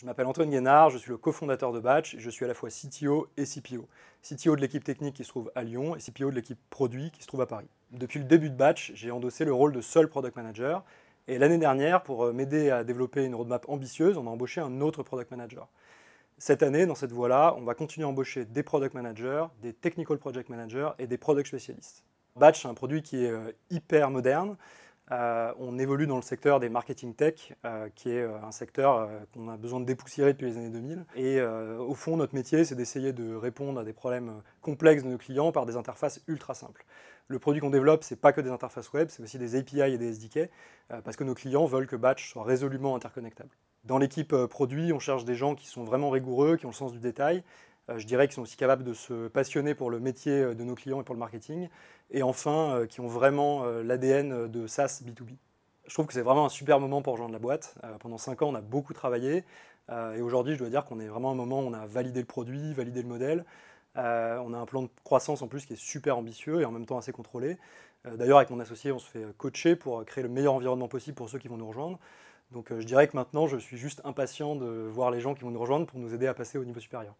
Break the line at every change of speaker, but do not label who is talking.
Je m'appelle Antoine Guénard, je suis le cofondateur de Batch et je suis à la fois CTO et CPO. CTO de l'équipe technique qui se trouve à Lyon et CPO de l'équipe produit qui se trouve à Paris. Depuis le début de Batch, j'ai endossé le rôle de seul product manager et l'année dernière, pour euh, m'aider à développer une roadmap ambitieuse, on a embauché un autre product manager. Cette année, dans cette voie-là, on va continuer à embaucher des product managers, des technical project managers et des product spécialistes. Batch, c'est un produit qui est euh, hyper moderne, euh, on évolue dans le secteur des marketing tech, euh, qui est euh, un secteur qu'on a besoin de dépoussiérer depuis les années 2000. Et au fond, notre métier, c'est d'essayer de répondre à des problèmes complexes de nos clients par des interfaces ultra simples. Le produit qu'on développe, n'est pas que des interfaces web, c'est aussi des API et des SDK, parce que nos clients veulent que Batch soit résolument interconnectable. Dans l'équipe produit, on cherche des gens qui sont vraiment rigoureux, qui ont le sens du détail, euh, je dirais, qu'ils sont aussi capables de se passionner pour le métier euh, de nos clients et pour le marketing. Et enfin, euh, qui ont vraiment l'ADN de SaaS B2B. Je trouve que c'est vraiment un super moment pour rejoindre la boîte. pendant 5 ans, on a beaucoup travaillé. et aujourd'hui, je dois dire qu'on est vraiment à un moment où on a validé le produit, validé le modèle. on a un plan de croissance en plus qui est super ambitieux et en même temps assez contrôlé. D'ailleurs, avec mon associé, on se fait coacher pour créer le meilleur environnement possible pour ceux qui vont nous rejoindre. Donc je dirais que maintenant, je suis juste impatient de voir les gens qui vont nous rejoindre pour nous aider à passer au niveau supérieur.